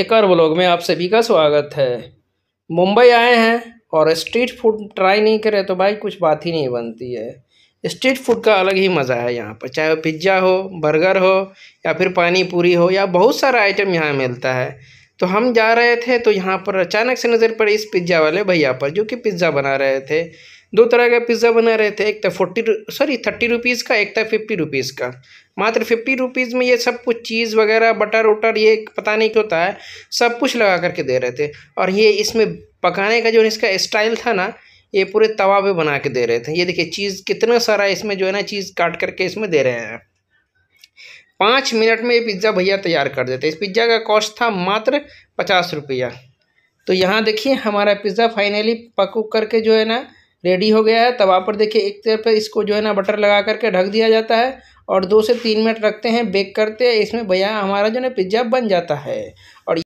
एक और ब्लॉग में आप सभी का स्वागत है मुंबई आए हैं और स्ट्रीट फूड ट्राई नहीं करें तो भाई कुछ बात ही नहीं बनती है स्ट्रीट फूड का अलग ही मज़ा है यहाँ पर चाहे पिज्ज़ा हो बर्गर हो या फिर पानी पूरी हो या बहुत सारा आइटम यहाँ मिलता है तो हम जा रहे थे तो यहाँ पर अचानक से नज़र पड़े इस पिज़्ज़ा वाले भैया पर जो कि पिज़्ज़ा बना रहे थे दो तरह का पिज़्ज़ा बना रहे थे एक था फोर्टी सॉरी थर्टी रुपीज़ का एक था फिफ्टी रुपीज़ का मात्र फिफ्टी रुपीज़ में ये सब कुछ चीज़ वगैरह बटर उटर ये पता नहीं क्यों था सब कुछ लगा करके दे रहे थे और ये इसमें पकाने का जो इसका स्टाइल था ना ये पूरे तवा पे बना के दे रहे थे ये देखिए चीज़ कितना सारा इसमें जो है ना चीज़ काट करके इसमें दे रहे हैं पाँच मिनट में ये पिज़्ज़ा भैया तैयार कर देते इस पिज़्ज़ा का कॉस्ट था मात्र पचास रुपया तो यहाँ देखिए हमारा पिज़्ज़ा फाइनली पक करके जो है ना रेडी हो गया है तवा पर देखिए एक तरफ इसको जो है ना बटर लगा करके ढक दिया जाता है और दो से तीन मिनट रखते हैं बेक करते हैं इसमें भैया हमारा जो है पिज्ज़ा बन जाता है और